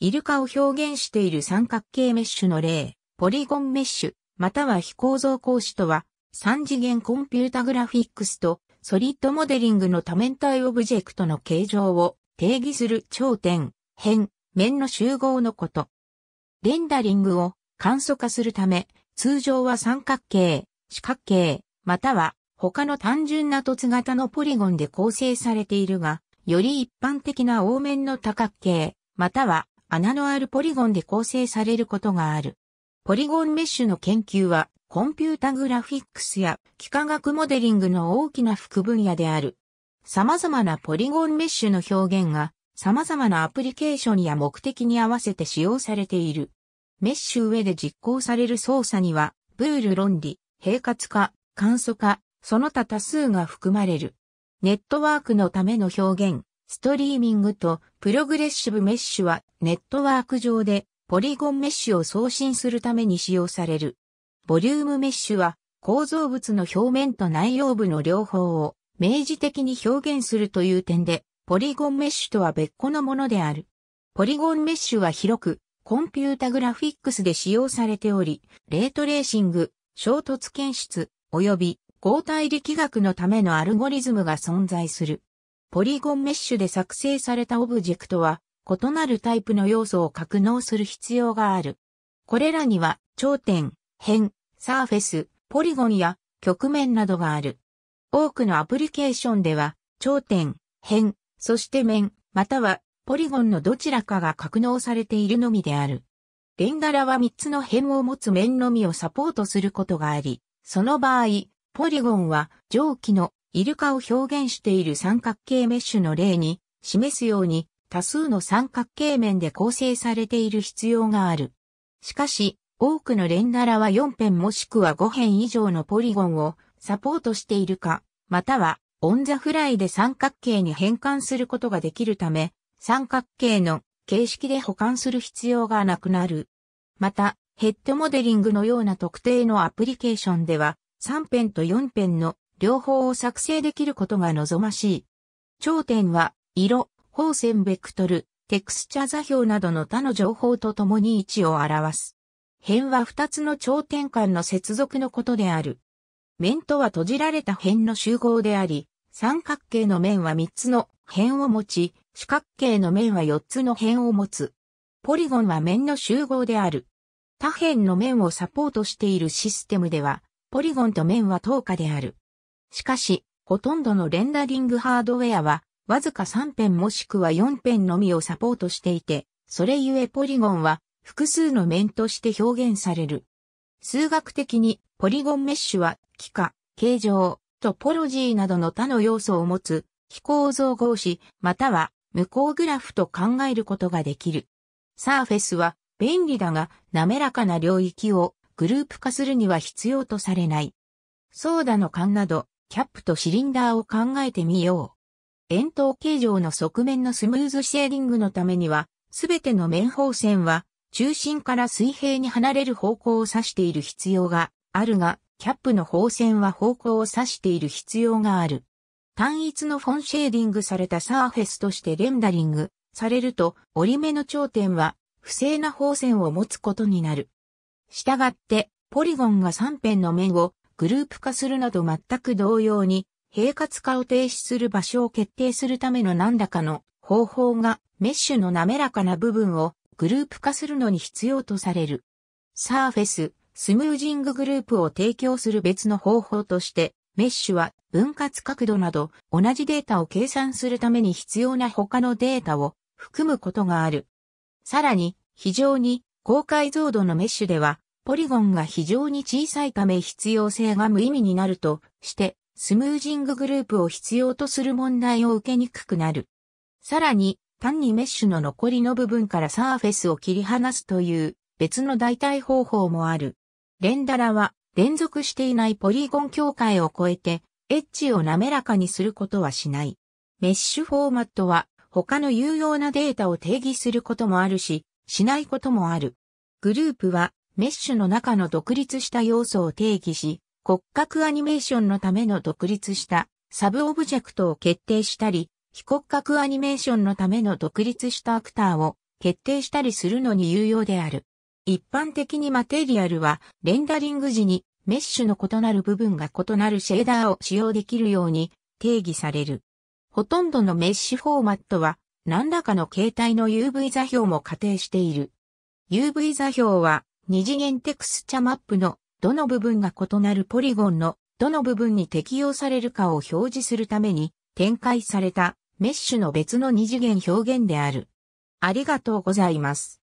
イルカを表現している三角形メッシュの例、ポリゴンメッシュ、または非構造格子とは、三次元コンピュータグラフィックスとソリッドモデリングの多面体オブジェクトの形状を定義する頂点、辺、面の集合のこと。レンダリングを簡素化するため、通常は三角形、四角形、または他の単純な凸型のポリゴンで構成されているが、より一般的な凹面の多角形、または穴のあるポリゴンで構成されることがある。ポリゴンメッシュの研究は、コンピュータグラフィックスや幾何学モデリングの大きな副分野である。様々なポリゴンメッシュの表現が、様々なアプリケーションや目的に合わせて使用されている。メッシュ上で実行される操作には、ブール論理、平滑化、簡素化、その他多数が含まれる。ネットワークのための表現、ストリーミングとプログレッシブメッシュはネットワーク上でポリゴンメッシュを送信するために使用される。ボリュームメッシュは構造物の表面と内容部の両方を明示的に表現するという点で、ポリゴンメッシュとは別個のものである。ポリゴンメッシュは広く、コンピュータグラフィックスで使用されており、レートレーシング、衝突検出、及び合体力学のためのアルゴリズムが存在する。ポリゴンメッシュで作成されたオブジェクトは、異なるタイプの要素を格納する必要がある。これらには、頂点、辺、サーフェス、ポリゴンや曲面などがある。多くのアプリケーションでは、頂点、辺、そして面、またはポリゴンのどちらかが格納されているのみである。レンダラは3つの辺を持つ面のみをサポートすることがあり、その場合、ポリゴンは上記のイルカを表現している三角形メッシュの例に示すように多数の三角形面で構成されている必要がある。しかし、多くの連ならは4辺もしくは5辺以上のポリゴンをサポートしているか、またはオンザフライで三角形に変換することができるため、三角形の形式で保管する必要がなくなる。また、ヘッドモデリングのような特定のアプリケーションでは、3辺と4辺の両方を作成できることが望ましい。頂点は、色、方線ベクトル、テクスチャ座標などの他の情報とともに位置を表す。辺は二つの頂点間の接続のことである。面とは閉じられた辺の集合であり、三角形の面は三つの辺を持ち、四角形の面は四つの辺を持つ。ポリゴンは面の集合である。他辺の面をサポートしているシステムでは、ポリゴンと面は等価である。しかし、ほとんどのレンダリングハードウェアは、わずか3辺もしくは4辺のみをサポートしていて、それゆえポリゴンは複数の面として表現される。数学的にポリゴンメッシュは幾何、形状、トポロジーなどの他の要素を持つ非構造合子または無効グラフと考えることができる。サーフェスは便利だが滑らかな領域をグループ化するには必要とされない。ソーダの勘などキャップとシリンダーを考えてみよう。円筒形状の側面のスムーズシェーディングのためには、すべての面方線は、中心から水平に離れる方向を指している必要があるが、キャップの方線は方向を指している必要がある。単一のフォンシェーディングされたサーフェスとしてレンダリングされると、折り目の頂点は不正な方線を持つことになる。したがって、ポリゴンが3辺の面をグループ化するなど全く同様に、平滑化を停止する場所を決定するための何らかの方法がメッシュの滑らかな部分をグループ化するのに必要とされる。サーフェス、スムージンググループを提供する別の方法として、メッシュは分割角度など同じデータを計算するために必要な他のデータを含むことがある。さらに、非常に高解像度のメッシュではポリゴンが非常に小さいため必要性が無意味になるとして、スムージンググループを必要とする問題を受けにくくなる。さらに、単にメッシュの残りの部分からサーフェスを切り離すという別の代替方法もある。レンダラは連続していないポリゴン境界を超えてエッジを滑らかにすることはしない。メッシュフォーマットは他の有用なデータを定義することもあるし、しないこともある。グループはメッシュの中の独立した要素を定義し、骨格アニメーションのための独立したサブオブジェクトを決定したり、非骨格アニメーションのための独立したアクターを決定したりするのに有用である。一般的にマテリアルはレンダリング時にメッシュの異なる部分が異なるシェーダーを使用できるように定義される。ほとんどのメッシュフォーマットは何らかの形態の UV 座標も仮定している。UV 座標は二次元テクスチャマップのどの部分が異なるポリゴンのどの部分に適用されるかを表示するために展開されたメッシュの別の二次元表現である。ありがとうございます。